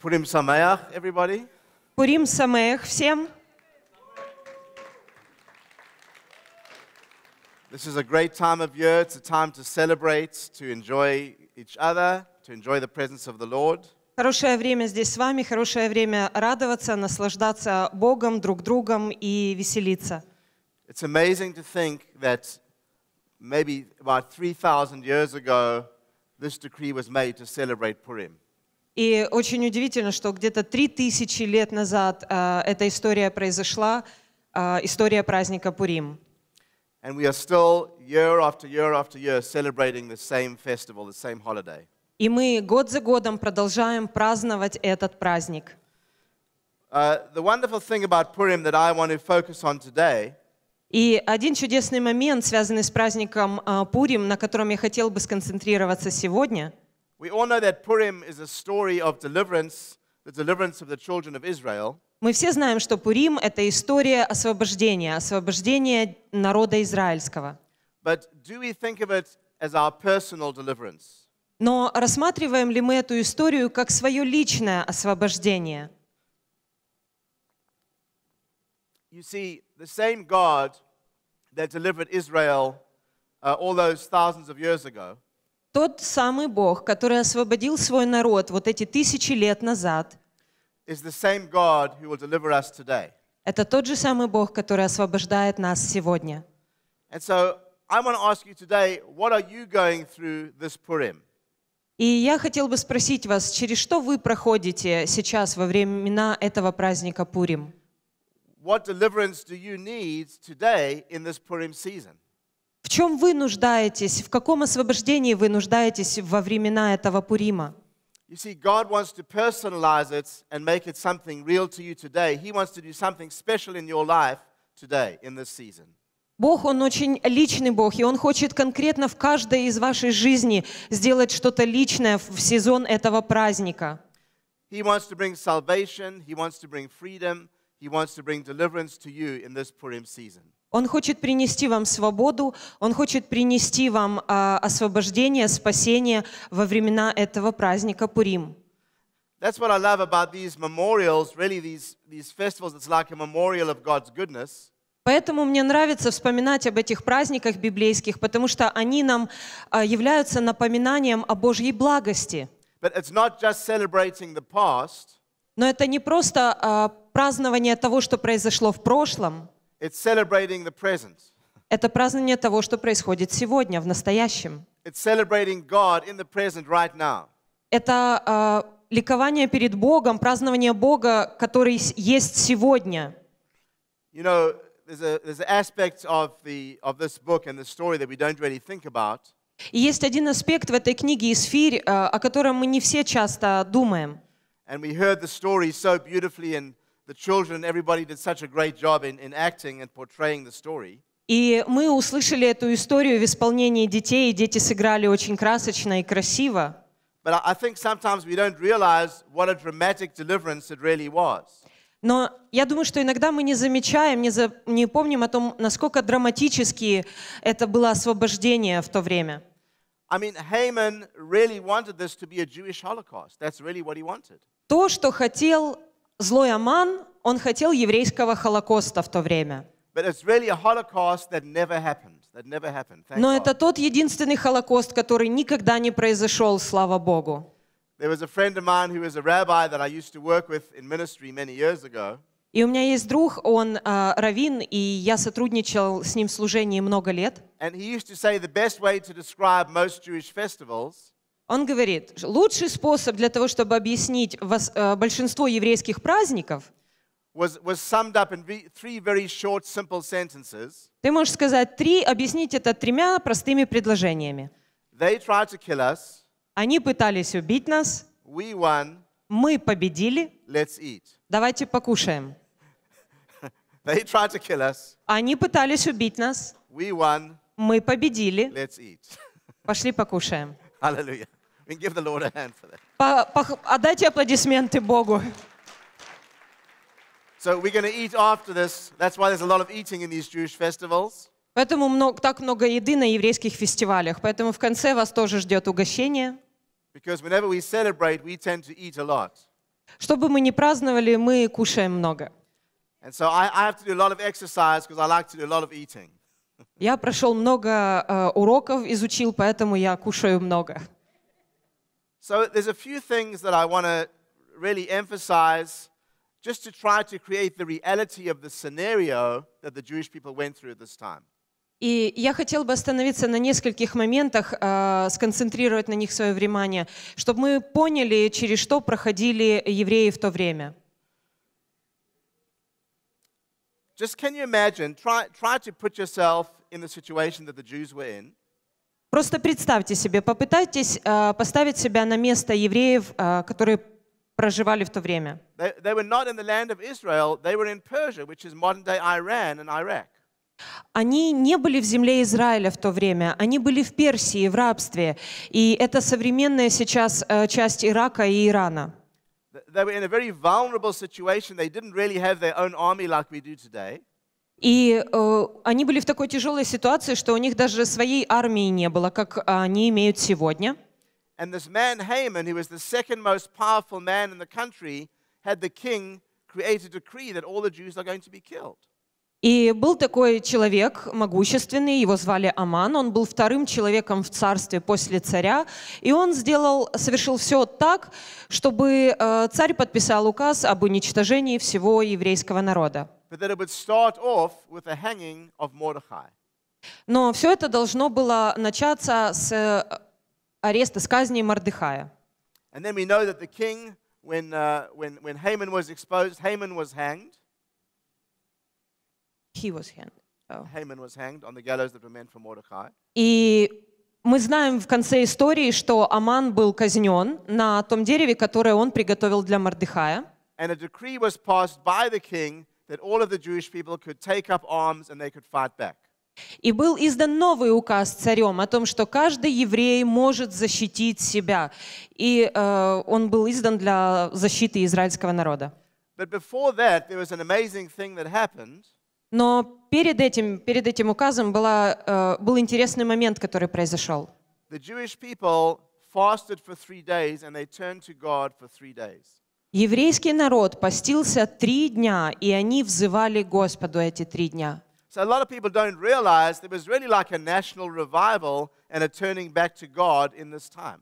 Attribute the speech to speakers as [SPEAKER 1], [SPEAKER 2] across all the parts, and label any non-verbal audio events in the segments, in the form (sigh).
[SPEAKER 1] Purim Sameach, everybody.
[SPEAKER 2] Purim Sameach, всем.
[SPEAKER 1] This is a great time of year. It's a time to celebrate, to enjoy each other, to enjoy the presence of the Lord. Хорошее время
[SPEAKER 2] здесь с вами, хорошее время радоваться, наслаждаться Богом, друг другом и
[SPEAKER 1] веселиться. It's amazing to think that maybe about 3,000 years ago this decree was made to celebrate Purim. И очень
[SPEAKER 2] удивительно, что где-то три тысячи лет назад э, эта история произошла, э, история праздника Пурим.
[SPEAKER 1] And we are still year after year after year celebrating the same festival, the same holiday.
[SPEAKER 2] И мы год за годом продолжаем праздновать этот праздник.
[SPEAKER 1] Uh, the wonderful thing about Purim that I want to focus on today
[SPEAKER 2] и один чудесный момент, связанный с праздником э, Пурим, на котором я хотел бы сконцентрироваться сегодня –
[SPEAKER 1] We all know that Purim is a story of deliverance, the deliverance of the children of Israel.
[SPEAKER 2] Мы все знаем, что Пурим — это история освобождения, освобождения народа израильского.
[SPEAKER 1] But do we think of it as our personal deliverance?
[SPEAKER 2] Но рассматриваем ли мы эту историю как свое личное освобождение?
[SPEAKER 1] You see, the same God that delivered Israel uh, all those thousands of years ago —
[SPEAKER 2] тот самый Бог, который освободил свой народ вот эти тысячи лет назад, это тот же самый Бог, который освобождает нас сегодня. И я хотел бы спросить вас, через что вы проходите сейчас во времена этого праздника Пурим? чем вы нуждаетесь, в каком освобождении вы нуждаетесь во времена этого Пурима?
[SPEAKER 1] You see, God wants to personalize it and make it something real to you today. He wants to do something special in your life today, in this season.
[SPEAKER 2] Бог, Он очень личный Бог, и Он хочет конкретно в каждой из вашей жизни сделать что-то личное в сезон этого праздника.
[SPEAKER 1] He wants to bring salvation, He wants to bring freedom, He wants to bring deliverance to you in this Purim season.
[SPEAKER 2] Он хочет принести вам свободу, Он хочет принести вам э, освобождение, спасение во времена этого праздника Пурим.
[SPEAKER 1] That's what I love about these memorials, really these, these festivals. It's like a memorial of God's goodness.
[SPEAKER 2] Поэтому мне нравится вспоминать об этих праздниках библейских, потому что они нам э, являются напоминанием о Божьей благости.
[SPEAKER 1] But it's not just celebrating the past.
[SPEAKER 2] Но это не просто э, празднование того, что произошло в прошлом.
[SPEAKER 1] It's celebrating the present.
[SPEAKER 2] Это празднование того, что происходит сегодня, в настоящем.
[SPEAKER 1] It's celebrating God in the present right now.
[SPEAKER 2] Это uh, ликование перед Богом, празднование Бога, который есть сегодня.
[SPEAKER 1] You know, there's a, there's aspect of the of this book and the story that we don't really think about. И
[SPEAKER 2] есть один аспект в этой книге «Исфирь», о котором мы не все часто думаем.
[SPEAKER 1] And we heard the story so beautifully and the children, everybody did such a great job in, in acting and portraying the story.
[SPEAKER 2] И мы услышали эту историю в исполнении детей, и дети сыграли очень красочно и красиво. Но я думаю, что иногда мы не замечаем, не, за, не помним о том, насколько драматически это было освобождение в то время. То, что хотел злой Аман, он хотел еврейского Холокоста в то время.
[SPEAKER 1] Но это тот единственный Холокост,
[SPEAKER 2] который никогда не произошел, слава Богу. И у меня есть друг, он э, раввин, и я сотрудничал с ним в служении много лет. Он говорит, лучший способ для того, чтобы объяснить э, большинство еврейских праздников, ты можешь сказать три, объяснить это тремя простыми предложениями. Они пытались убить нас. Мы победили. Давайте покушаем.
[SPEAKER 1] (laughs)
[SPEAKER 2] Они пытались убить нас. Мы победили. (laughs) Пошли покушаем.
[SPEAKER 1] Аллилуйя. I mean, give the Lord a hand for that.
[SPEAKER 2] По, по, отдайте аплодисменты Богу.
[SPEAKER 1] So we're going to eat after this. That's why there's a lot of eating in these Jewish festivals.
[SPEAKER 2] Поэтому много, так много еды на еврейских фестивалях. Поэтому в конце вас тоже ждет угощение.
[SPEAKER 1] Because whenever we celebrate, we tend to eat a lot.
[SPEAKER 2] Чтобы мы не праздновали, мы кушаем много.
[SPEAKER 1] And so I, I have to do a lot of exercise because I like to do a lot of eating.
[SPEAKER 2] Я прошел много уроков, изучил, поэтому я кушаю много.
[SPEAKER 1] So there's a few things that I want to really emphasize just to try to create the reality of the scenario that the Jewish people went through at this time.
[SPEAKER 2] И я хотел бы остановиться на нескольких моментах, э, сконцентрировать на них свое внимание, чтобы мы поняли, через что проходили евреи в то время.
[SPEAKER 1] Just can you imagine, try, try to put yourself in the situation that the Jews were in.
[SPEAKER 2] Просто представьте себе, попытайтесь э, поставить себя на место евреев, э, которые проживали в то время. Они не были в земле Израиля в то время, они были в Персии, в рабстве. И это современная сейчас э, часть Ирака и Ирана.
[SPEAKER 1] They were in a very vulnerable situation. They didn't really have their own army like we do today.
[SPEAKER 2] И э, они были в такой тяжелой ситуации, что у них даже своей армии не было, как а, они имеют сегодня.
[SPEAKER 1] And this man Haman, who was the second most powerful man in the country, had the king create a decree that all the Jews are going to be killed.
[SPEAKER 2] И был такой человек могущественный, его звали Аман, он был вторым человеком в царстве после царя, и он сделал, совершил все так, чтобы э, царь подписал указ об уничтожении всего еврейского народа
[SPEAKER 1] but that it would start off with the hanging of Mordecai.
[SPEAKER 2] Но все это должно было начаться с ареста, с казни Мордыхая.
[SPEAKER 1] And then we know that the king, when, uh, when, when Haman was exposed, Haman was hanged. He was hanged. Oh. Haman was hanged on the gallows that were meant for Mordecai.
[SPEAKER 2] И мы знаем в конце истории, что Аман был казнен на том дереве, которое он приготовил для
[SPEAKER 1] Мордыхая. And a decree was passed by the king that all of the Jewish people could take up arms and they could fight back.
[SPEAKER 2] И был издан новый указ царем о том, что каждый еврей может защитить себя. И э, он был издан для защиты израильского народа. Но перед этим, перед этим указом была, э, был интересный момент, который произошел.
[SPEAKER 1] The Jewish people fasted for three days and they turned to God for three days.
[SPEAKER 2] Еврейский народ постился три дня, и они взывали Господу эти три дня.
[SPEAKER 1] So a lot of people don't realize there was really like a national revival and a turning back to God in this time.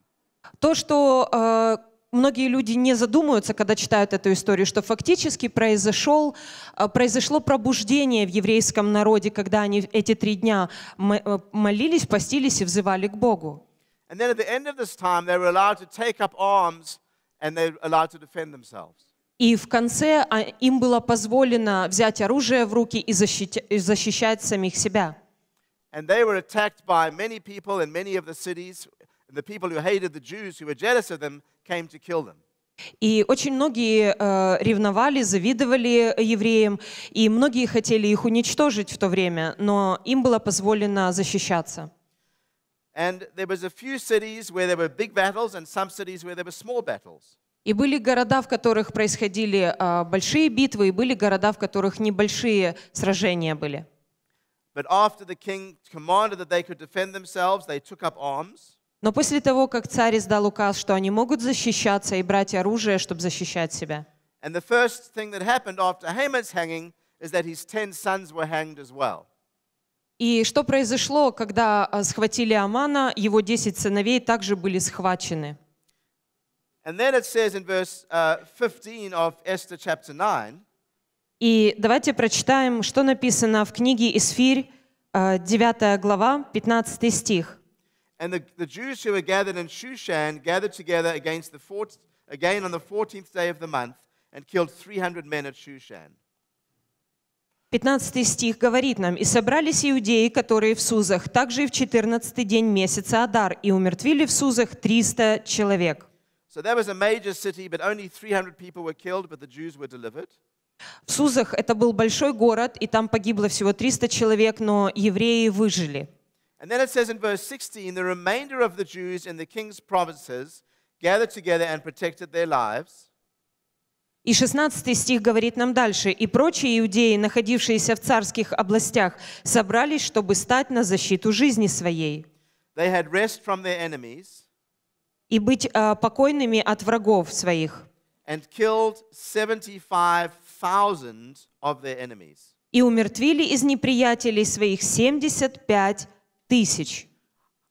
[SPEAKER 2] То, что э, многие люди не задумываются, когда читают эту историю, что фактически произошел, э, произошло пробуждение в еврейском народе, когда они эти три дня э, молились, постились и взывали к Богу.
[SPEAKER 1] And then at the end of this time they were allowed to take up arms – and they're allowed to defend themselves.
[SPEAKER 2] И в конце а, им было позволено взять оружие в руки и защищать самих себя.
[SPEAKER 1] And they were attacked by many people in many of the cities, and the people who hated the Jews, who were jealous of them, came to kill them.
[SPEAKER 2] И очень многие э, ревновали, завидовали евреям, и многие хотели их уничтожить в то время, но им было позволено защищаться.
[SPEAKER 1] And there was a few cities where there were big battles and some cities where there were small battles.
[SPEAKER 2] И были города, в которых происходили uh, большие битвы, и были города, в которых небольшие сражения были.
[SPEAKER 1] But after the king commanded that they could defend themselves, they took up arms.
[SPEAKER 2] Но после того, как царь издал указ, что они могут защищаться и брать оружие, чтобы защищать
[SPEAKER 1] себя. And the first thing that happened after Haman's hanging is that his ten sons were hanged as well.
[SPEAKER 2] И что произошло, когда схватили Амана, его 10 сыновей также были схвачены.
[SPEAKER 1] And then it says in verse uh, 15 of Esther chapter 9.
[SPEAKER 2] И давайте прочитаем, что написано в книге Исфирь, 9 глава, 15 стих.
[SPEAKER 1] And the, the Jews who were gathered in Shushan gathered together against the fourth, again on the 14th day of the month and killed 300 men at Shushan. 15 стих
[SPEAKER 2] говорит нам, «И собрались иудеи, которые в Сузах, также и в 14 день месяца Адар, и умертвили в Сузах 300 человек».
[SPEAKER 1] So there was a major city, but only 300 people were killed, but the Jews were delivered.
[SPEAKER 2] В Сузах это был большой город, и там погибло всего 300 человек, но евреи выжили.
[SPEAKER 1] And then it says in verse 16, the remainder of the Jews in the king's provinces gathered together and protected their lives.
[SPEAKER 2] И 16 стих говорит нам дальше. «И прочие иудеи, находившиеся в царских областях, собрались, чтобы стать на защиту жизни своей».
[SPEAKER 1] They had rest from their
[SPEAKER 2] enemies, и быть uh, покойными от врагов своих. And killed
[SPEAKER 1] 75, of their enemies.
[SPEAKER 2] И умертвили из неприятелей своих 75 тысяч.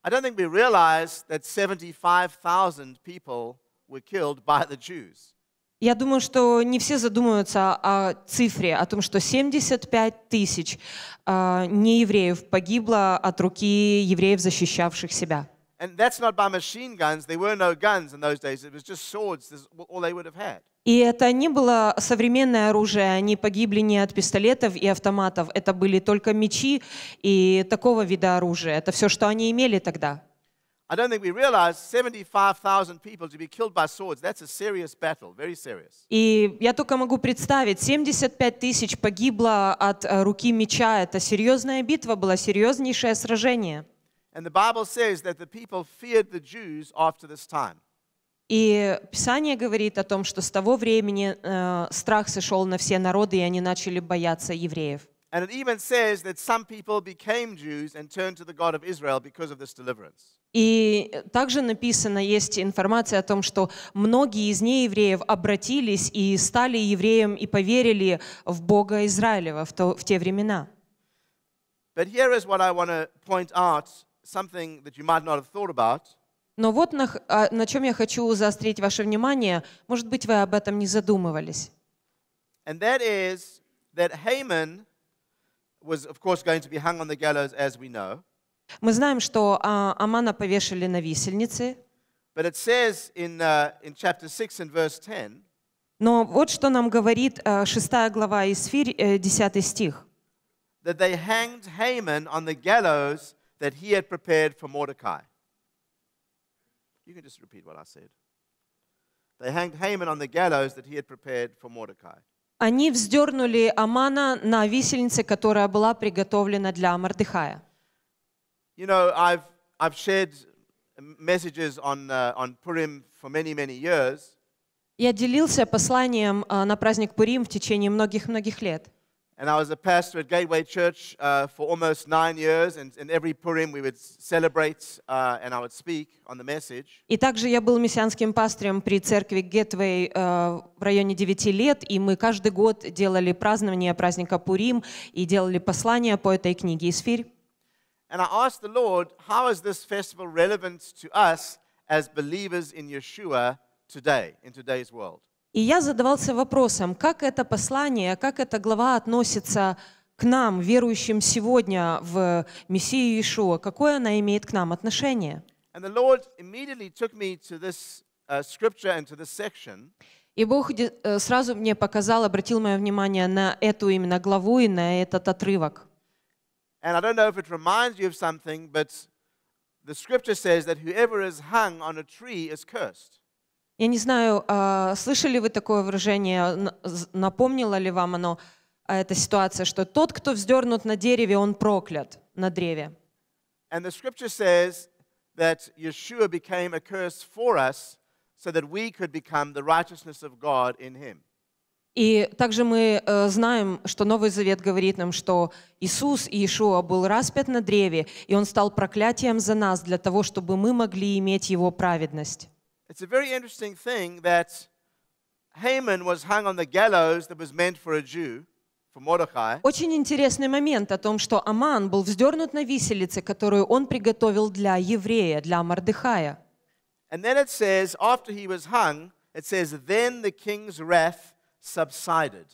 [SPEAKER 1] I don't think we realize that 75,000 people were killed by the Jews.
[SPEAKER 2] Я думаю, что не все задумываются о цифре, о том, что 75 тысяч э, неевреев погибло от руки евреев, защищавших себя.
[SPEAKER 1] And that's not by machine guns. There were no guns in those days. It was just swords. This is all they would have had.
[SPEAKER 2] И это не было современное оружие. Они погибли не от пистолетов и автоматов. Это были только мечи и такого вида оружия. Это все, что они имели тогда.
[SPEAKER 1] I don't think we realize 75,000 people to be killed by swords. That's a serious battle, very serious.
[SPEAKER 2] И я только могу представить, 75 тысяч погибло от э, руки меча. Это серьезная битва была, серьезнейшее сражение.
[SPEAKER 1] And the Bible says that the people feared the Jews after this time.
[SPEAKER 2] И Писание говорит о том, что с того времени э, страх сошел на все народы, и они начали бояться евреев.
[SPEAKER 1] And it even says that some people became Jews and turned to the God of Israel because of this deliverance.
[SPEAKER 2] И также написано, есть информация о том, что многие из неевреев обратились и стали евреем и поверили в Бога Израилева в, то, в те времена. Но вот на, а, на чем я хочу заострить ваше внимание, может быть, вы об этом не задумывались.
[SPEAKER 1] And that is that Haman was, of course, going to be hung on the gallows, as we know. Мы знаем, что а, Амана повешали на висельнице. But it says in, uh, in chapter 6 and verse 10,
[SPEAKER 2] Но вот что нам говорит а, 6 глава 10 э, стих.
[SPEAKER 1] That they hanged Haman on the gallows that he had prepared for Mordecai. You can just repeat what I said. They hanged Haman on the gallows that he had prepared for Mordecai.
[SPEAKER 2] они вздернули Амана на висельнице, которая была приготовлена для Мордыхая.
[SPEAKER 1] You know, I've, I've shared messages on, uh, on Purim for many, many years.
[SPEAKER 2] Я делился посланием а, на праздник Пурим в течение многих-многих лет.
[SPEAKER 1] And I was a pastor at Gateway Church uh, for almost nine years, and, in every Purim we would celebrate uh, and I would speak on the message.
[SPEAKER 2] И также я был мессианским пастором при церкви Gateway э, в районе девяти лет, и мы каждый год делали празднование праздника Пурим и делали послания по этой книге Исфир.
[SPEAKER 1] And I asked the Lord, how is this festival relevant to us as believers in Yeshua today, in today's world?
[SPEAKER 2] И я задавался вопросом, как это послание, как эта глава относится к нам, верующим сегодня в Мессию Иешуа, какое она имеет к нам отношение. Uh, и Бог э, сразу мне показал, обратил мое внимание на эту именно главу и на этот отрывок. And я не знаю, а, слышали вы такое выражение, Напомнило ли вам оно а, эта ситуация, что тот, кто вздернут на дереве, он проклят на древе.
[SPEAKER 1] And the scripture says that Yeshua became a curse for us so that we could become the righteousness of God in him.
[SPEAKER 2] И также мы э, знаем, что Новый Завет говорит нам, что Иисус и Иешуа был распят на древе, и Он стал проклятием за нас, для того, чтобы мы могли иметь Его праведность.
[SPEAKER 1] It's a very interesting thing that Haman was hung on the gallows that was meant for a Jew.
[SPEAKER 2] Очень интересный момент о том, что Аман был вздернут на виселице, которую он приготовил для еврея, для Мардыхая.
[SPEAKER 1] And then it says, after he was hung, it says, then the king's wrath subsided.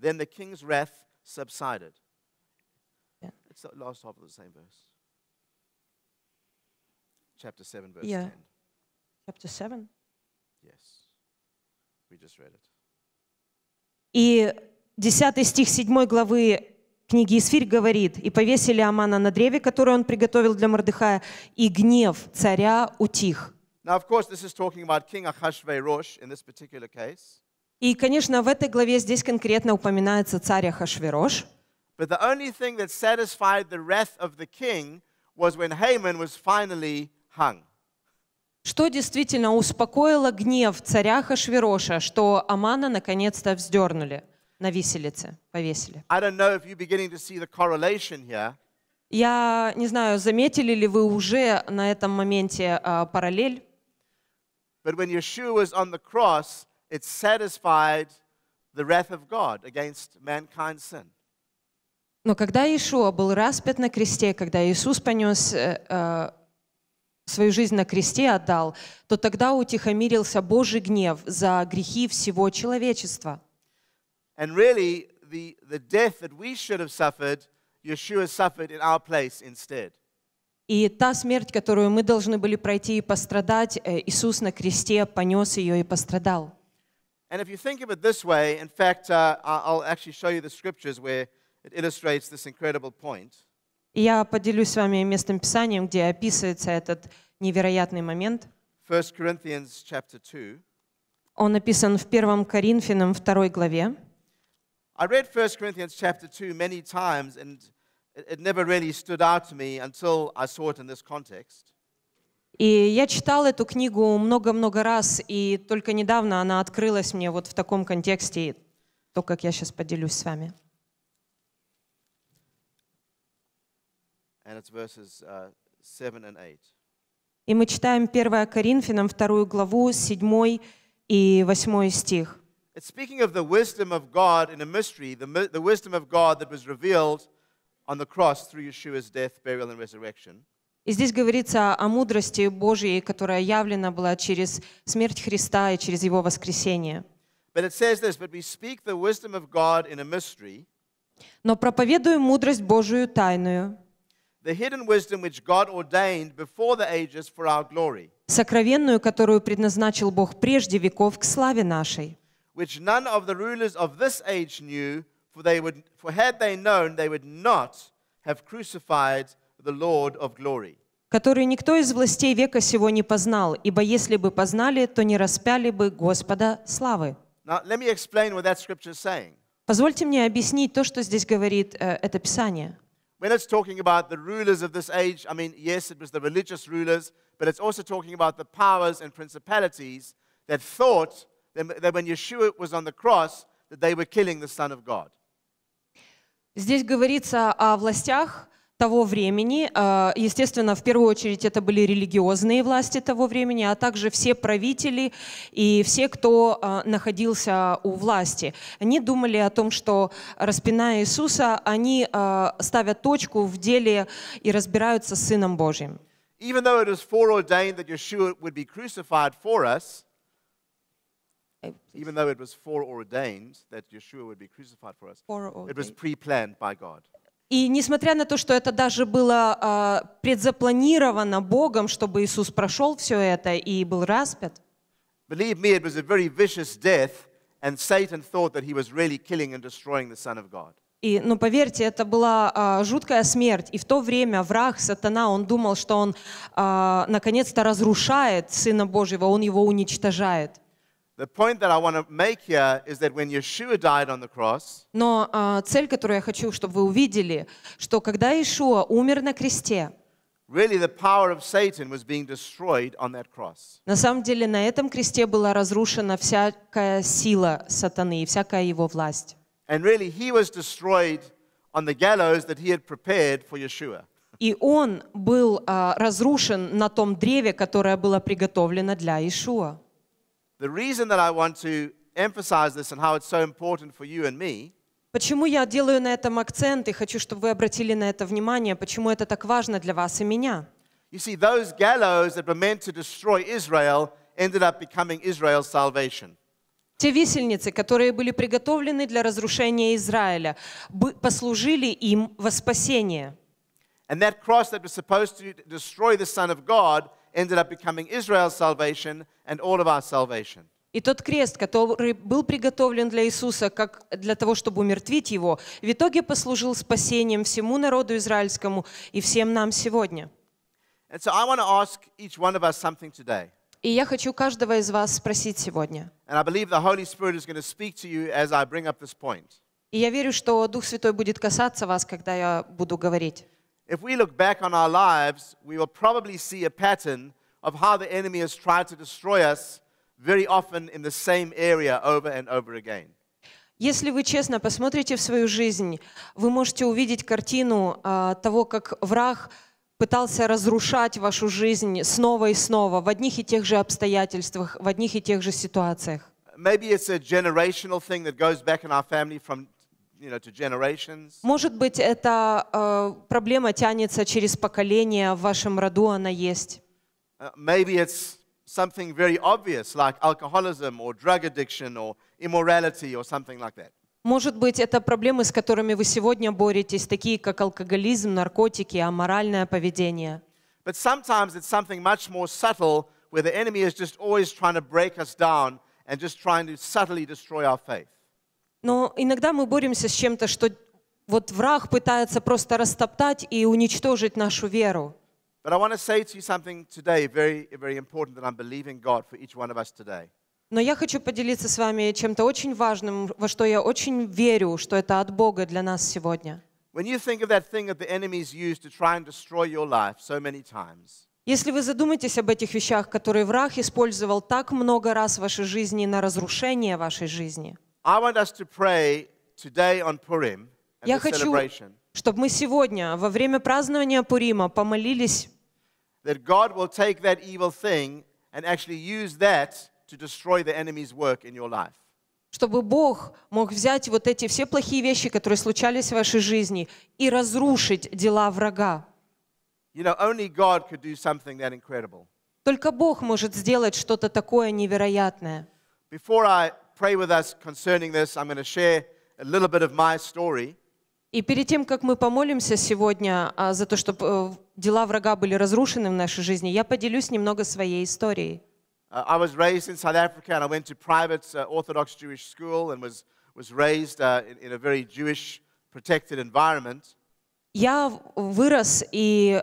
[SPEAKER 1] Then the king's wrath subsided. Yeah. It's the last half of the same verse. Chapter 7, verse 10. Chapter 7. Yes. We just read it.
[SPEAKER 2] И 10 стих 7 главы книги Исфирь говорит, «И повесили Амана на древе, которое он приготовил для Мордыхая, и гнев царя утих».
[SPEAKER 1] Now, of course, this is talking about King Ahasuerus in this particular case.
[SPEAKER 2] И, конечно, в этой главе здесь конкретно упоминается царь Ахашверош.
[SPEAKER 1] But the only thing that satisfied the wrath of the king was when Haman was finally hung.
[SPEAKER 2] Что действительно успокоило гнев царя Хашвероша, что Амана наконец-то вздернули на виселице, повесили? Я не знаю, заметили ли вы уже на этом моменте uh, параллель. Но когда Иешуа был распят на кресте, когда Иисус понес uh, свою жизнь на кресте отдал, то тогда утихомирился Божий гнев за грехи всего человечества.
[SPEAKER 1] And really, the, the death that we should have suffered, Yeshua suffered in our place instead.
[SPEAKER 2] И та смерть, которую мы должны были пройти и пострадать, Иисус на кресте понес ее и пострадал.
[SPEAKER 1] And if you think of it this way, in fact, uh, I'll actually show you the scriptures where it illustrates this incredible point
[SPEAKER 2] я поделюсь с вами местным писанием, где описывается этот невероятный момент. Он описан в 1 Коринфянам 2 главе.
[SPEAKER 1] I read 1 Corinthians chapter 2 many times and it never really stood out to me until I saw it in this context.
[SPEAKER 2] И я читал эту книгу много-много раз, и только недавно она открылась мне вот в таком контексте, то, как я сейчас поделюсь с вами.
[SPEAKER 1] and it's verses uh, 7 and 8.
[SPEAKER 2] И мы читаем 1 Коринфянам 2 главу, 7 и 8 стих.
[SPEAKER 1] It's speaking of the wisdom of God in a mystery, the, the wisdom of God that was revealed on the cross through Yeshua's death, burial and resurrection.
[SPEAKER 2] И здесь говорится о мудрости Божьей, которая явлена была через смерть Христа и через Его воскресение.
[SPEAKER 1] But it says this, but we speak the wisdom of God in a mystery.
[SPEAKER 2] Но проповедуем мудрость Божию тайную
[SPEAKER 1] the hidden wisdom which God ordained before the ages for our glory,
[SPEAKER 2] сокровенную, которую предназначил Бог прежде веков к славе нашей,
[SPEAKER 1] which none of the rulers of this age knew, for they would, for had they known, they would not have crucified the Lord of glory.
[SPEAKER 2] который никто из властей века сего не познал, ибо если бы познали, то не распяли бы Господа славы.
[SPEAKER 1] Now, let me explain what that scripture is saying.
[SPEAKER 2] Позвольте мне объяснить то, что здесь говорит э, это Писание.
[SPEAKER 1] when it's talking about the rulers of this age, I mean, yes, it was the religious rulers, but it's also talking about the powers and principalities that thought that when Yeshua was on the cross, that they were killing the Son of God.
[SPEAKER 2] Здесь говорится о властях, того времени. Э, естественно, в первую очередь это были религиозные власти того времени, а также все правители и все, кто э, находился у власти. Они думали о том, что распиная Иисуса, они э, ставят точку в деле и разбираются с Сыном Божьим.
[SPEAKER 1] Even though it was foreordained that Yeshua would be crucified for us, even though it was foreordained that Yeshua would be crucified for us, it was pre-planned by God.
[SPEAKER 2] И несмотря на то, что это даже было э, предзапланировано Богом, чтобы Иисус прошел все это и был распят,
[SPEAKER 1] Believe me, it was a very vicious death, and Satan thought that he was really killing and destroying the Son of God.
[SPEAKER 2] И, ну, поверьте, это была а, жуткая смерть. И в то время враг, сатана, он думал, что он а, наконец-то разрушает Сына Божьего, он его уничтожает. Но uh, цель, которую я хочу, чтобы вы увидели, что когда Иешуа умер на кресте,
[SPEAKER 1] Really, the power of Satan was being destroyed on that cross.
[SPEAKER 2] На самом деле, на этом кресте была разрушена всякая сила сатаны и всякая его власть.
[SPEAKER 1] And really, he was destroyed on the gallows that he had prepared for Yeshua.
[SPEAKER 2] И он был а, разрушен на том древе, которое было приготовлено для Иешуа.
[SPEAKER 1] The reason that I want to emphasize this and how it's so important for you and me Почему я делаю на этом акцент и хочу, чтобы вы
[SPEAKER 2] обратили на это внимание, почему это так важно для вас и меня?
[SPEAKER 1] You see, those gallows that were meant to destroy Israel ended up becoming Israel's salvation.
[SPEAKER 2] Те висельницы, которые были приготовлены для разрушения Израиля, послужили им во
[SPEAKER 1] спасение. And that cross that was supposed to destroy the Son of God – ended up becoming Israel's salvation and all of our salvation. И тот крест, который был
[SPEAKER 2] приготовлен для Иисуса как для того, чтобы умертвить его, в итоге послужил спасением всему народу израильскому и всем нам сегодня. И я хочу каждого из вас спросить сегодня.
[SPEAKER 1] И я верю, что Дух Святой будет касаться вас, когда я буду говорить. if we look back on our lives, we will probably see a pattern of how the enemy has tried to destroy us very often in the same area over and over again.
[SPEAKER 2] Если вы честно посмотрите в свою жизнь, вы можете увидеть картину а, того, как враг пытался разрушать вашу жизнь снова и снова в одних и тех же обстоятельствах, в одних и тех же ситуациях.
[SPEAKER 1] Maybe it's a generational thing that goes back in our family from
[SPEAKER 2] Может быть, эта э, проблема тянется через поколения, в вашем роду она есть.
[SPEAKER 1] Uh, maybe it's something very obvious, like alcoholism or drug addiction or immorality or something like that.
[SPEAKER 2] Может быть, это проблемы, с которыми вы сегодня боретесь, такие как алкоголизм, наркотики, аморальное поведение.
[SPEAKER 1] But sometimes it's something much more subtle, where the enemy is just always trying to break us down and just trying to subtly destroy our faith.
[SPEAKER 2] Но иногда мы боремся с чем-то, что вот враг пытается просто растоптать и уничтожить нашу веру. Но я хочу поделиться с вами чем-то очень важным, во что я очень верю, что это от Бога для нас сегодня. Если вы задумаетесь об этих вещах, которые враг использовал так много раз в вашей жизни на разрушение вашей жизни,
[SPEAKER 1] I want us to pray today on Purim and Я the хочу, celebration
[SPEAKER 2] чтобы мы сегодня, во время празднования Пурима, помолились,
[SPEAKER 1] that God will take that evil thing and actually use that to destroy the enemy's work in your life.
[SPEAKER 2] чтобы Бог мог взять вот эти все плохие вещи, которые случались в вашей жизни, и разрушить дела врага. You know, Только Бог может сделать что-то такое невероятное
[SPEAKER 1] pray with us concerning this, I'm going to share a little bit of my story.
[SPEAKER 2] И перед тем, как мы помолимся сегодня за то, чтобы дела врага были разрушены в нашей жизни, я поделюсь немного своей историей.
[SPEAKER 1] I was raised in South Africa and I went to private uh, Orthodox Jewish school and was, was raised uh, in, in a very Jewish protected environment.
[SPEAKER 2] Я вырос и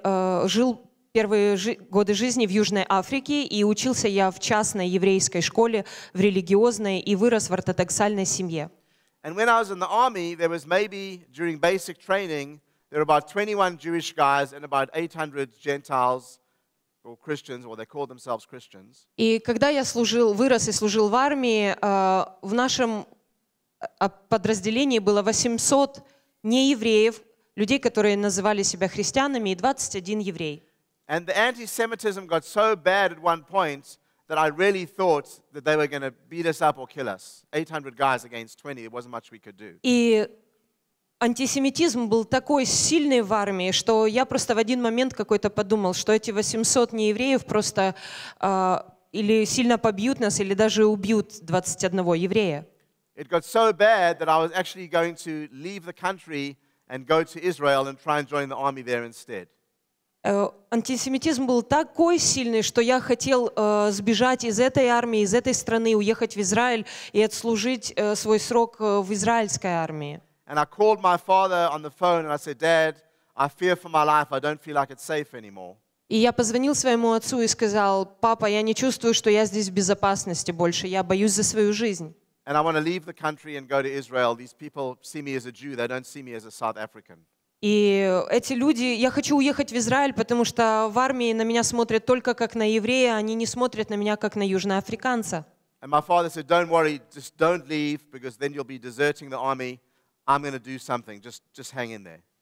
[SPEAKER 2] жил первые годы жизни в Южной Африке, и учился я в частной еврейской школе, в религиозной, и вырос в ортодоксальной семье.
[SPEAKER 1] And when I was in the army, there was maybe, during basic training, there were about 21 Jewish guys and about 800 Gentiles Or Christians, or they call themselves Christians.
[SPEAKER 2] И когда я служил, вырос и служил в армии, э, в нашем э, подразделении было 800 неевреев, людей,
[SPEAKER 1] которые называли себя христианами, и 21 еврей. And the anti Semitism got so bad at one point that I really thought that they were going to beat us up or kill us. 800 guys against 20, it wasn't much we could do.
[SPEAKER 2] антисемитизм был такой сильный в армии, что я просто в один момент какой-то подумал, что эти 800 неевреев просто э, или сильно побьют нас, или даже убьют 21 еврея.
[SPEAKER 1] It got so bad that I was actually going to leave the country and go to Israel and try and join the army there instead.
[SPEAKER 2] Э, антисемитизм был такой сильный, что я хотел э, сбежать из этой армии, из этой страны, уехать в Израиль и отслужить
[SPEAKER 1] э, свой срок э, в израильской армии. And I called my father on the phone and I said, Dad, I fear for my life. I don't feel like it's safe anymore.
[SPEAKER 2] И я позвонил своему отцу и сказал, папа, я не чувствую, что я здесь в безопасности больше, я боюсь за свою жизнь.
[SPEAKER 1] And I want to leave the country and go to Israel. These people see me as a Jew, they don't see me as a South African.
[SPEAKER 2] И эти люди, я хочу уехать в Израиль, потому что в армии на меня смотрят только как на еврея, а они не смотрят на меня как на южноафриканца.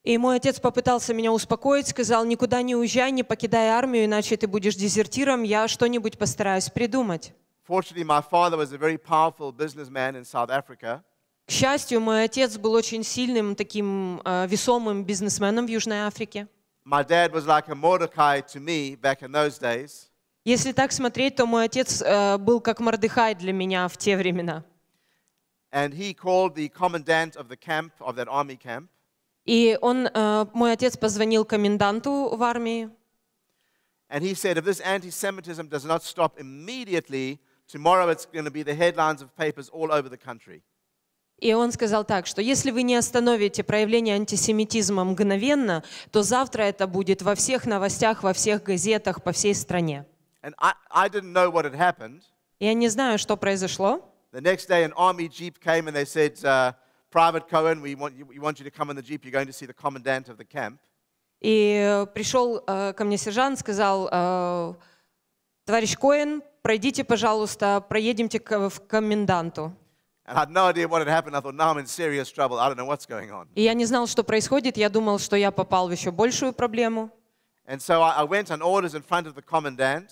[SPEAKER 2] И мой отец попытался меня успокоить, сказал, никуда не уезжай, не покидай армию, иначе ты будешь дезертиром, я что-нибудь постараюсь придумать.
[SPEAKER 1] Fortunately, my father was a very powerful businessman in South Africa.
[SPEAKER 2] К счастью, мой отец был очень сильным, таким весомым бизнесменом в Южной Африке.
[SPEAKER 1] My dad was like a Mordecai to me back in those days.
[SPEAKER 2] Если так смотреть, то мой отец был как Мордыхай для меня в те времена.
[SPEAKER 1] And he called the commandant of the camp, of that army camp.
[SPEAKER 2] И он, мой отец позвонил коменданту в армии.
[SPEAKER 1] And he said, if this anti-Semitism does not stop immediately, tomorrow it's going to be the headlines of papers all over the country.
[SPEAKER 2] И он сказал так, что если вы не остановите проявление антисемитизма мгновенно, то завтра это будет во всех новостях, во всех газетах по всей стране.
[SPEAKER 1] I, I Я не знаю, что произошло. The next day an army jeep came and they said, uh, Private Cohen, we want, we want you to come in the jeep, you're going to see the commandant of the camp.
[SPEAKER 2] И э, пришел uh, э, ко мне сержант, сказал, uh, товарищ Коэн, пройдите, пожалуйста, проедемте к, в коменданту.
[SPEAKER 1] I I I'm I had had no idea what happened. thought in serious trouble. don't know what's going on.
[SPEAKER 2] И я не знал, что происходит. Я думал, что я
[SPEAKER 1] попал в еще большую проблему. And so I went on orders in front of the commandant.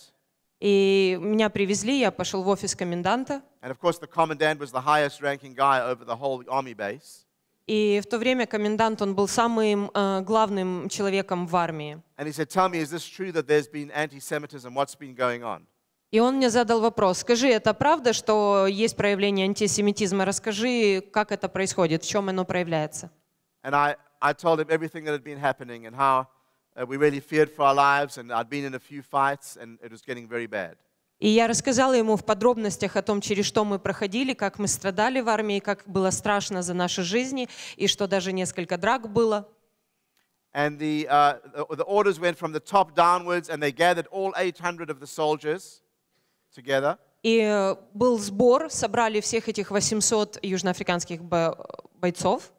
[SPEAKER 1] И меня привезли, я пошел в офис коменданта. And of course the commandant was the highest ranking guy over the whole army base.
[SPEAKER 2] И в то время комендант, он был самым э, главным человеком в армии.
[SPEAKER 1] And he said, tell me, is this true that there's been anti-Semitism? What's been going on?
[SPEAKER 2] И он мне задал вопрос, скажи, это правда, что есть проявление антисемитизма? Расскажи, как это происходит, в чем оно проявляется? Uh, и я рассказал ему в подробностях о том, через что мы проходили, как мы страдали в армии, как было страшно за наши жизни, и что даже несколько драк было.
[SPEAKER 1] And the, uh, the orders went from the top downwards, and they gathered all 800 of the soldiers together.
[SPEAKER 2] И был сбор, собрали всех этих 800 южноафриканских бойцов.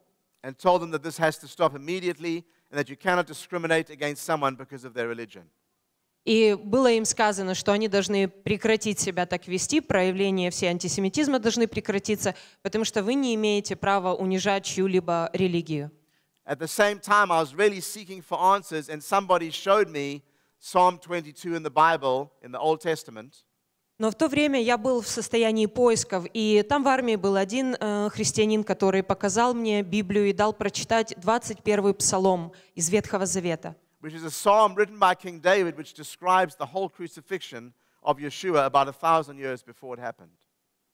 [SPEAKER 1] And told them that this has to stop immediately and that you cannot discriminate against someone because of their religion.
[SPEAKER 2] И было им сказано, что они должны прекратить себя так вести, проявления все антисемитизма должны прекратиться, потому что вы не имеете права унижать чью-либо религию.
[SPEAKER 1] At the same time, I was really seeking for answers, and somebody showed me Psalm 22 in the Bible, in the Old Testament.
[SPEAKER 2] Но в то время я был в состоянии поисков, и там в армии был один э, христианин, который показал мне Библию и дал прочитать 21 псалом из Ветхого Завета.
[SPEAKER 1] Which is a psalm written by King David, which describes the whole crucifixion of Yeshua about a thousand years before it happened.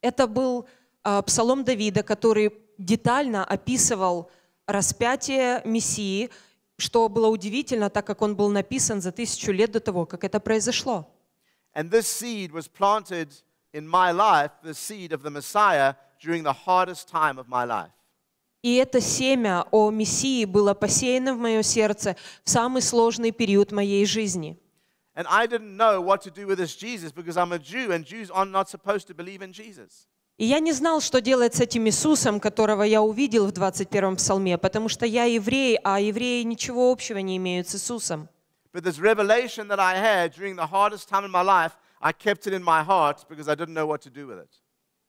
[SPEAKER 2] Это был э, псалом Давида, который детально описывал распятие Мессии, что было удивительно, так как он был написан за тысячу лет до того, как это произошло.
[SPEAKER 1] And this seed was planted in my life, the seed of the Messiah, during the hardest time of my life.
[SPEAKER 2] И это семя о Мессии было посеяно в мое сердце в самый сложный период моей жизни. И я не знал, что делать с этим Иисусом, которого я увидел в 21-м псалме, потому что я еврей, а евреи ничего
[SPEAKER 1] общего не имеют с Иисусом. But this revelation that I had during the hardest time in my life, I kept it in my heart because I didn't know what to do with it.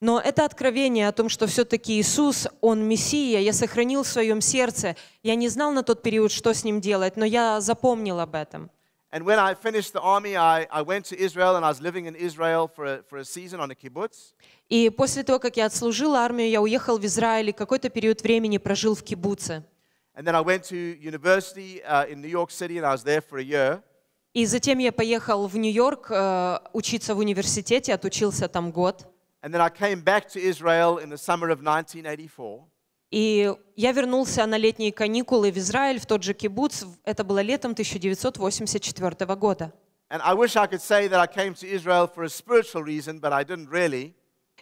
[SPEAKER 2] Но это откровение о том, что все-таки Иисус, Он Мессия, я сохранил в своем сердце. Я не знал на тот период, что с Ним делать, но я запомнил об этом.
[SPEAKER 1] army, I, I a, a
[SPEAKER 2] И после того, как я отслужил армию, я уехал в Израиль и какой-то период времени прожил в кибуце.
[SPEAKER 1] And then I went to university uh, in New York City, and I was there for a year.
[SPEAKER 2] И затем я поехал в Нью-Йорк э, учиться в университете, отучился там год. And then I came back to Israel in the summer of
[SPEAKER 1] 1984.
[SPEAKER 2] И я вернулся на летние каникулы в Израиль, в тот же кибуц. Это было летом 1984 года.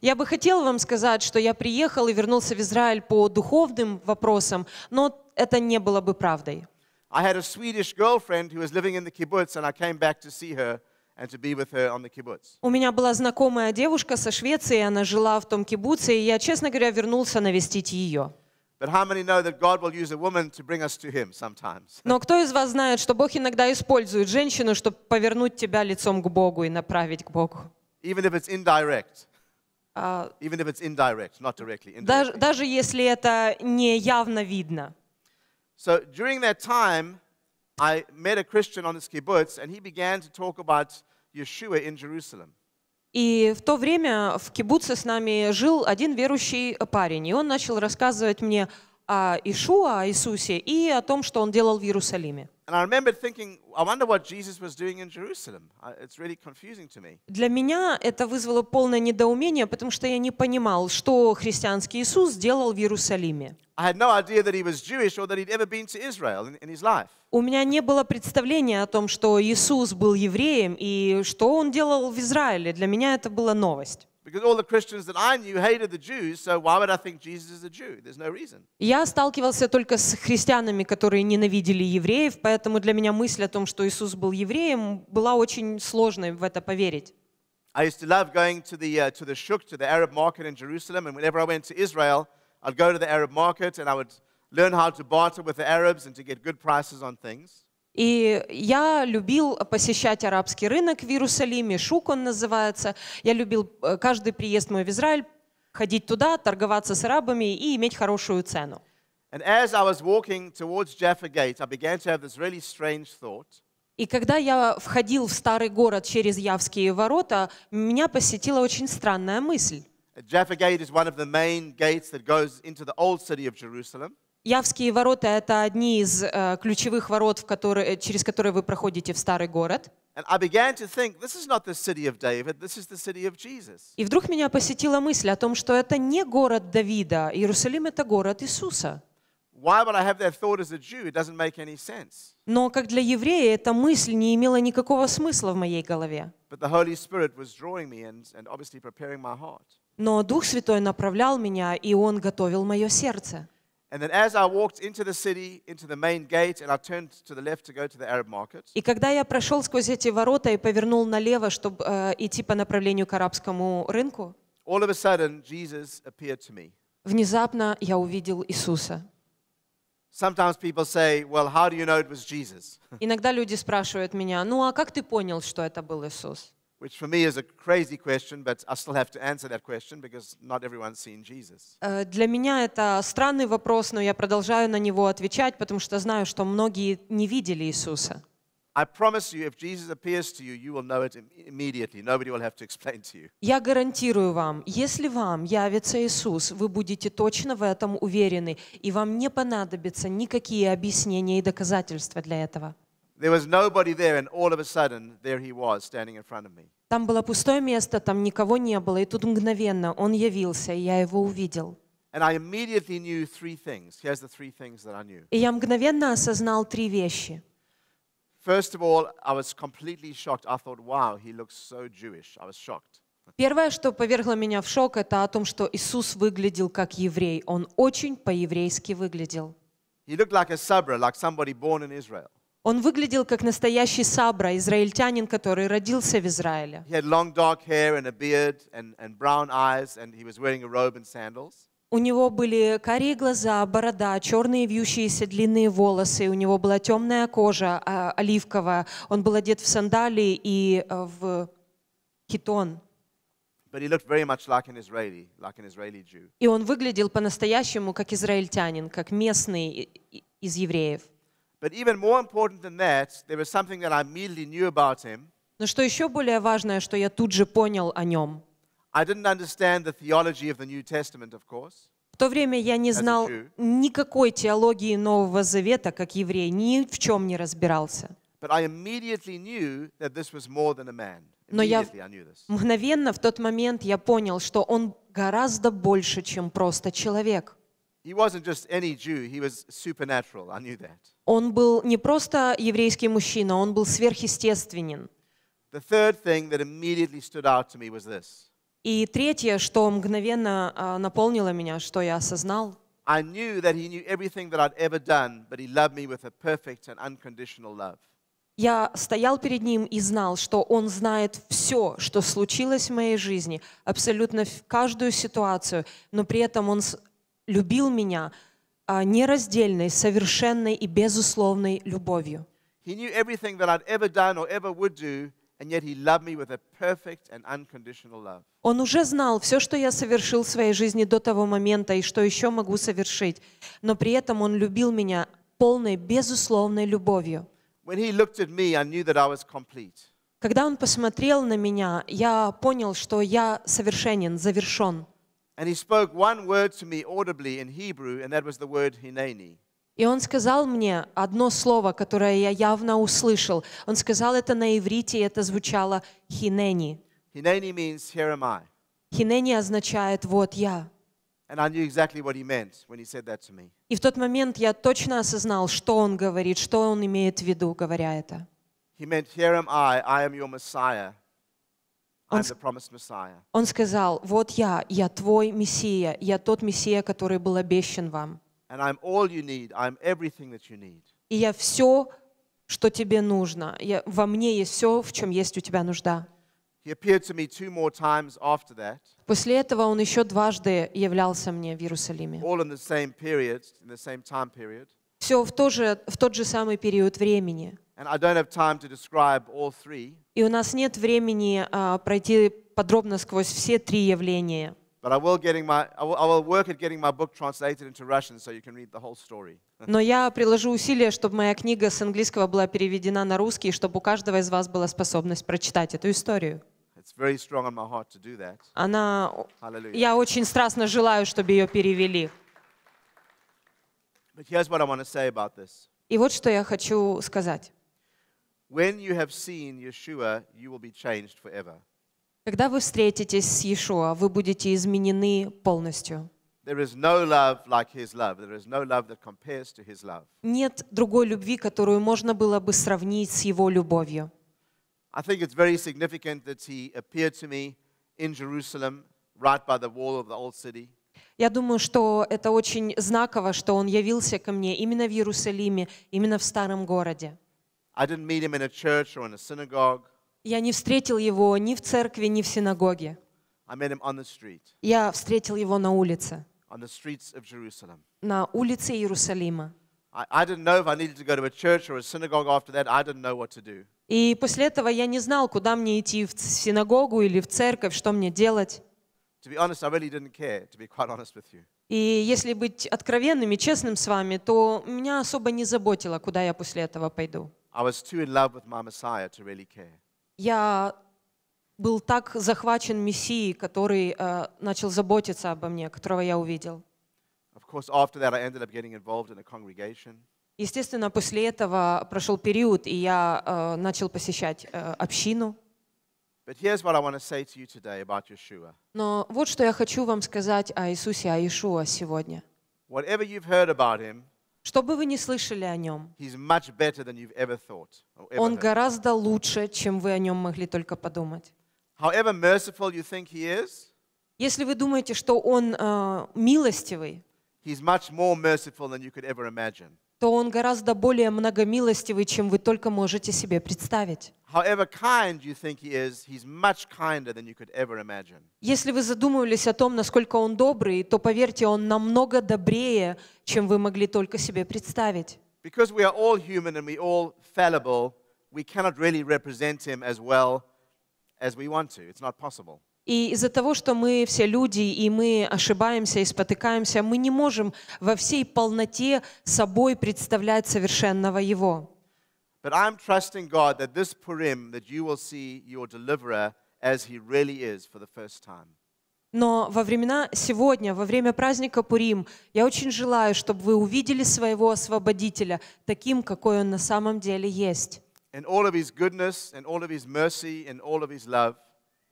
[SPEAKER 2] Я бы хотел вам сказать, что я приехал и вернулся в Израиль по духовным вопросам, но это не было бы правдой.
[SPEAKER 1] I had a Swedish girlfriend who was living in the kibbutz, and I came back to see her and to be with her on the kibbutz.
[SPEAKER 2] У меня была знакомая девушка со Швеции, она жила в том кибуце, и я, честно говоря, вернулся навестить ее.
[SPEAKER 1] But how many know that God will use a woman to bring us to Him sometimes?
[SPEAKER 2] Но кто из вас знает, что Бог иногда использует женщину, чтобы повернуть тебя лицом к Богу и направить
[SPEAKER 1] к Богу? Even if it's indirect. А, Even if it's indirect, not directly. Даже,
[SPEAKER 2] даже если это не явно видно.
[SPEAKER 1] So during that time, I met a Christian on this kibbutz, and he began to talk about Yeshua in Jerusalem.
[SPEAKER 2] И в то время в кибуце с нами жил один верующий парень, и он начал рассказывать мне о Ишуа, о Иисусе и о том, что он делал в
[SPEAKER 1] Иерусалиме. And I remember thinking, I wonder what Jesus was doing in Jerusalem. It's really confusing to me.
[SPEAKER 2] Для меня это вызвало полное недоумение, потому что я не понимал, что христианский
[SPEAKER 1] Иисус делал в Иерусалиме. I had no idea that he was Jewish or that he'd ever been to Israel in, in his life.
[SPEAKER 2] У меня не было представления о том, что Иисус был евреем и что он делал в Израиле. Для меня это была новость.
[SPEAKER 1] Because all the Christians that I knew hated the Jews, so why would I think Jesus is a Jew? There's no reason.
[SPEAKER 2] Я сталкивался только с христианами, которые ненавидели евреев, поэтому для меня мысль о том, что Иисус был евреем, была очень сложной в это поверить.
[SPEAKER 1] I used to love going to the uh, to the shuk, to the Arab market in Jerusalem, and whenever I went to Israel, I'd go to the Arab market and I would learn how to barter with the Arabs and to get good prices on things.
[SPEAKER 2] И я любил посещать арабский рынок в Иерусалиме, Шук он называется. Я любил э, каждый приезд мой в Израиль ходить туда, торговаться с арабами и иметь хорошую цену. И когда я входил в старый город через Явские ворота, меня посетила очень странная мысль.
[SPEAKER 1] Jaffa Gate is one of the main gates that goes into the old city of Jerusalem.
[SPEAKER 2] Явские ворота — это одни из э, ключевых ворот, в которые, через которые вы проходите в старый город. И вдруг меня посетила мысль о том, что это не город Давида, Иерусалим — это город Иисуса.
[SPEAKER 1] Но как для еврея
[SPEAKER 2] эта мысль не имела никакого смысла в моей голове. Но Дух Святой направлял меня, и Он готовил мое сердце.
[SPEAKER 1] И
[SPEAKER 2] когда я прошел сквозь эти ворота и повернул налево, чтобы э, идти по направлению к арабскому рынку,
[SPEAKER 1] all of a sudden Jesus appeared to me.
[SPEAKER 2] Внезапно я увидел Иисуса.
[SPEAKER 1] Sometimes people say, well, how do you know it was Jesus? Иногда люди спрашивают меня, ну а как ты понял, что это был Иисус? Which for me is a crazy question, but I still have to answer that question because not everyone's seen Jesus.
[SPEAKER 2] Э, для меня это странный вопрос, но я продолжаю на него отвечать, потому что знаю, что многие не видели Иисуса.
[SPEAKER 1] I promise you, if Jesus appears to you, you will know it immediately. Nobody will have to explain to you.
[SPEAKER 2] Я гарантирую вам, если вам явится Иисус, вы будете точно в этом уверены, и вам не понадобятся никакие объяснения и доказательства для этого.
[SPEAKER 1] There was nobody there, and all of a sudden, there he was standing in front of me.
[SPEAKER 2] Там было пустое место, там никого не было, и тут мгновенно он явился, и я его увидел.
[SPEAKER 1] And I immediately knew three things. Here's the three things that I knew. И
[SPEAKER 2] я мгновенно осознал три вещи.
[SPEAKER 1] First of all, I was completely shocked. I thought, wow, he looks so Jewish. I was shocked.
[SPEAKER 2] Первое, что повергло меня в шок, это о том, что Иисус выглядел как еврей. Он очень по-еврейски выглядел.
[SPEAKER 1] He looked like a sabra, like somebody born in Israel.
[SPEAKER 2] Он выглядел как настоящий Сабра, израильтянин, который родился в Израиле. У него были карие глаза, борода, черные вьющиеся длинные волосы, у него была темная кожа, а, оливковая. Он был одет в сандалии и э, в хитон. И он выглядел по-настоящему как израильтянин, как местный из евреев.
[SPEAKER 1] But even more important than that, there was something that I immediately knew about him. Но что еще
[SPEAKER 2] более важное, что я тут же понял о нем.
[SPEAKER 1] I didn't understand the theology of the New Testament, of course.
[SPEAKER 2] В то время я не знал никакой теологии Нового Завета, как еврей, ни в чем не разбирался. Но я мгновенно в тот момент я понял, что он гораздо больше, чем просто человек.
[SPEAKER 1] He wasn't just any Jew, he was supernatural, I knew that.
[SPEAKER 2] Он был не просто еврейский мужчина, он был сверхъестественен. И третье, что мгновенно а, наполнило меня, что я осознал,
[SPEAKER 1] I knew that he knew everything that I'd ever done, but he loved me with a perfect and unconditional love.
[SPEAKER 2] Я стоял перед ним и знал, что он знает все, что случилось в моей жизни, абсолютно каждую ситуацию, но при этом он любил меня а, нераздельной, совершенной и безусловной любовью. Он уже знал все, что я совершил в своей жизни до того момента и что еще могу совершить, но при этом он любил меня полной безусловной любовью. Когда он посмотрел на меня, я понял, что я совершенен, завершен.
[SPEAKER 1] And he spoke one word to me audibly in Hebrew, and that was the word hineni.
[SPEAKER 2] И он сказал мне одно слово, которое я явно услышал. Он сказал это на иврите, и это звучало «хинени».
[SPEAKER 1] Hineni means here am I.
[SPEAKER 2] Хинени означает «вот я».
[SPEAKER 1] And I knew exactly what he meant when he said that to me.
[SPEAKER 2] И в тот момент я точно осознал, что он говорит, что он имеет в виду, говоря это.
[SPEAKER 1] He meant, here am I, I am your Messiah.
[SPEAKER 2] Он, сказал, вот я, я твой Мессия, я тот Мессия, который был обещан вам. И я все, что тебе нужно. Я, во мне есть все, в чем есть у тебя нужда. После этого он еще дважды являлся мне в Иерусалиме все в, то же, в тот же самый период времени. И у нас нет времени uh, пройти подробно сквозь все три явления. (laughs) Но я приложу усилия, чтобы моя книга с английского была переведена на русский, и чтобы у каждого из вас была способность прочитать эту историю. Она, я очень страстно желаю, чтобы ее перевели.
[SPEAKER 1] But here's what I want to say about this. When you have seen Yeshua, you will be changed forever.
[SPEAKER 2] Когда вы встретитесь с His love.
[SPEAKER 1] There is no love
[SPEAKER 2] Нет другой любви, которую можно было бы сравнить с его любовью.
[SPEAKER 1] I think it's very significant that he appeared to me in Jerusalem, right by the wall of the old city.
[SPEAKER 2] Я думаю, что это очень знаково, что он явился ко мне именно в Иерусалиме, именно в старом городе. Я не встретил его ни в церкви, ни в синагоге. Я встретил его на улице.
[SPEAKER 1] On the streets of Jerusalem.
[SPEAKER 2] На улице Иерусалима. И после этого я не знал, куда мне идти, в синагогу или в церковь, что мне делать. И если быть откровенным и честным с вами, то меня особо не заботило, куда я после этого пойду. Я был так захвачен Мессией, который э, начал заботиться обо мне, которого я увидел. Естественно, после этого прошел период, и я э, начал посещать э, общину.
[SPEAKER 1] But here's what I want to say to you today about Yeshua.
[SPEAKER 2] Но вот что я хочу вам сказать о Иисусе, о Иешуа сегодня.
[SPEAKER 1] Whatever you've heard about him,
[SPEAKER 2] что бы вы ни слышали о нем,
[SPEAKER 1] he's much better than you've ever thought, or ever он heard. гораздо
[SPEAKER 2] лучше, чем вы о нем могли только подумать.
[SPEAKER 1] However merciful you think he is, если вы думаете, что он э,
[SPEAKER 2] милостивый,
[SPEAKER 1] he's much more merciful than you could ever imagine
[SPEAKER 2] то Он гораздо более многомилостивый, чем вы только можете себе представить. Если вы задумывались о том, насколько Он добрый, то поверьте, Он намного добрее, чем вы могли только себе представить.
[SPEAKER 1] Because we are all human and we all fallible, we cannot really represent Him as well as we want to. It's not possible. И из-за
[SPEAKER 2] того, что мы все люди, и мы ошибаемся, и спотыкаемся, мы не можем во всей полноте собой представлять совершенного Его. Но во времена сегодня, во время праздника Пурим, я очень желаю, чтобы вы увидели своего Освободителя таким, какой он на самом деле есть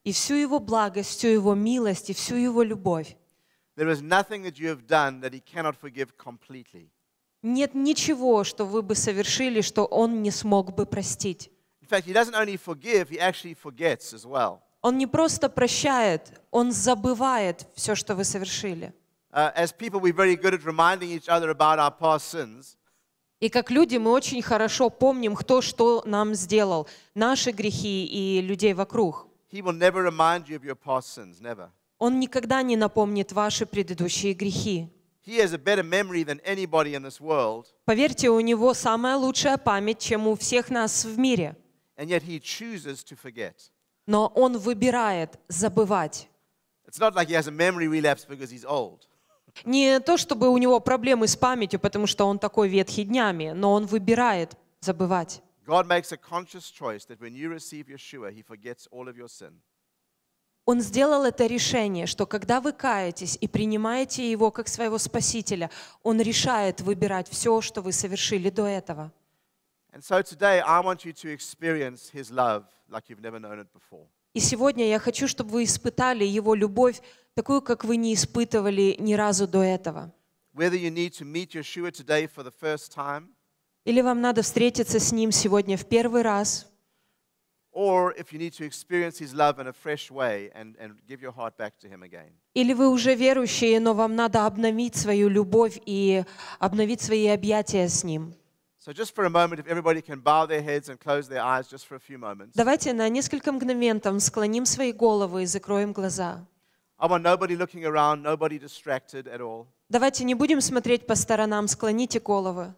[SPEAKER 2] и всю Его благость, всю Его милость и всю Его любовь.
[SPEAKER 1] There is nothing that you have done that He cannot forgive completely.
[SPEAKER 2] Нет ничего, что вы бы совершили, что Он не смог бы простить.
[SPEAKER 1] In fact, He doesn't only forgive, He actually forgets as well.
[SPEAKER 2] Он не просто прощает, Он забывает все, что вы совершили.
[SPEAKER 1] Uh, as people, we're very good at reminding each other about our past sins.
[SPEAKER 2] И как люди мы очень хорошо помним, кто что нам сделал, наши грехи и людей вокруг.
[SPEAKER 1] He will never remind you of your past sins, never.
[SPEAKER 2] Он никогда не напомнит ваши предыдущие грехи.
[SPEAKER 1] He has a better memory than anybody in this world.
[SPEAKER 2] Поверьте, у него самая лучшая память, чем у всех нас в мире.
[SPEAKER 1] And yet he chooses to forget.
[SPEAKER 2] Но он выбирает забывать.
[SPEAKER 1] It's not like he has a memory relapse because he's old.
[SPEAKER 2] Не то, чтобы у него проблемы с памятью, потому что он такой ветхий днями, но он выбирает забывать.
[SPEAKER 1] God makes a conscious choice that when you receive Yeshua, He forgets all of your sin.
[SPEAKER 2] Он сделал это решение, что когда вы каетесь и принимаете Его как своего Спасителя, Он решает выбирать все, что вы совершили до этого. И сегодня я хочу, чтобы вы испытали Его любовь, такую, как вы не испытывали ни разу до этого.
[SPEAKER 1] Whether you need to meet Yeshua today for the first time,
[SPEAKER 2] или вам надо встретиться с Ним сегодня в первый раз. Или вы уже верующие, но вам надо обновить свою любовь и обновить свои объятия с Ним. Давайте на несколько мгновентов склоним свои головы и закроем глаза.
[SPEAKER 1] Давайте
[SPEAKER 2] не будем смотреть по сторонам, склоните головы.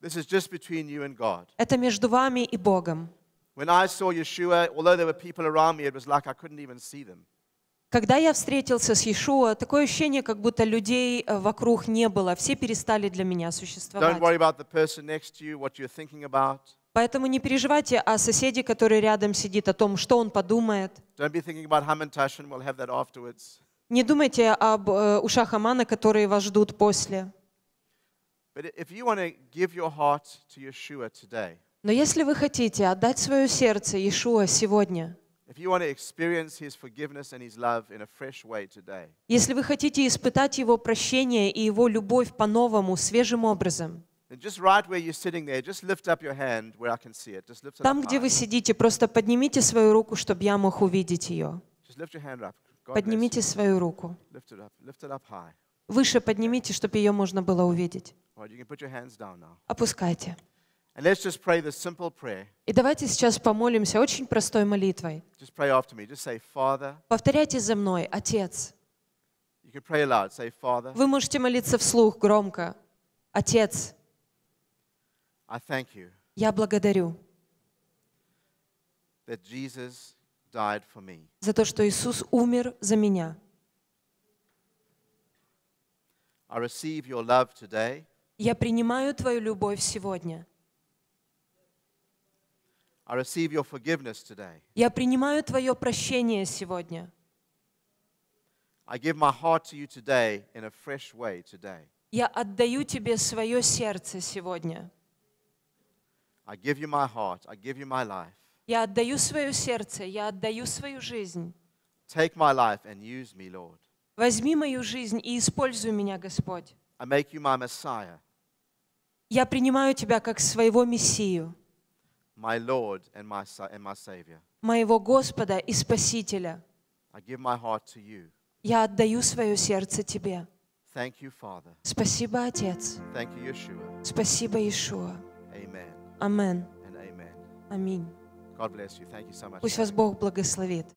[SPEAKER 1] This is just between you and God.
[SPEAKER 2] Это между вами и Богом.
[SPEAKER 1] When I saw Yeshua, although there were people around me, it was like I couldn't even see them.
[SPEAKER 2] Когда я встретился с Иешуа, такое ощущение, как будто людей э, вокруг не было, все перестали для меня существовать.
[SPEAKER 1] you,
[SPEAKER 2] Поэтому не переживайте о соседе, который рядом сидит, о том, что он подумает.
[SPEAKER 1] we'll
[SPEAKER 2] Не думайте об э, ушах Амана, которые вас ждут после. Но если вы хотите отдать свое сердце Иешуа сегодня, если вы хотите испытать Его прощение и Его любовь по-новому, свежим образом,
[SPEAKER 1] там, где вы
[SPEAKER 2] сидите, просто поднимите свою руку, чтобы я мог увидеть ее.
[SPEAKER 1] Поднимите свою руку.
[SPEAKER 2] Выше поднимите, чтобы ее можно было увидеть.
[SPEAKER 1] Опускайте. И давайте сейчас
[SPEAKER 2] помолимся очень простой молитвой. Повторяйте за мной, Отец.
[SPEAKER 1] Вы можете
[SPEAKER 2] молиться вслух громко. Отец, я благодарю
[SPEAKER 1] за то, что
[SPEAKER 2] Иисус умер за меня.
[SPEAKER 1] I receive your love today.
[SPEAKER 2] Я принимаю твою любовь сегодня.
[SPEAKER 1] I receive your forgiveness today.
[SPEAKER 2] Я принимаю твое прощение сегодня.
[SPEAKER 1] I give my heart to you today in a fresh way today.
[SPEAKER 2] Я отдаю тебе свое сердце сегодня.
[SPEAKER 1] I give you my heart. I give you my life.
[SPEAKER 2] Я отдаю свое сердце, я отдаю свою жизнь.
[SPEAKER 1] Take my life and use me, Lord. Возьми мою жизнь и используй меня, Господь. I make you my Messiah.
[SPEAKER 2] Я принимаю Тебя как своего Мессию,
[SPEAKER 1] my Lord and my, and my Savior.
[SPEAKER 2] моего Господа и Спасителя.
[SPEAKER 1] I give my heart to you.
[SPEAKER 2] Я отдаю свое сердце Тебе.
[SPEAKER 1] Thank you, Father. Спасибо, Отец. Thank you, Yeshua. Спасибо, Иешуа. Аминь. Аминь. Пусть вас Бог благословит.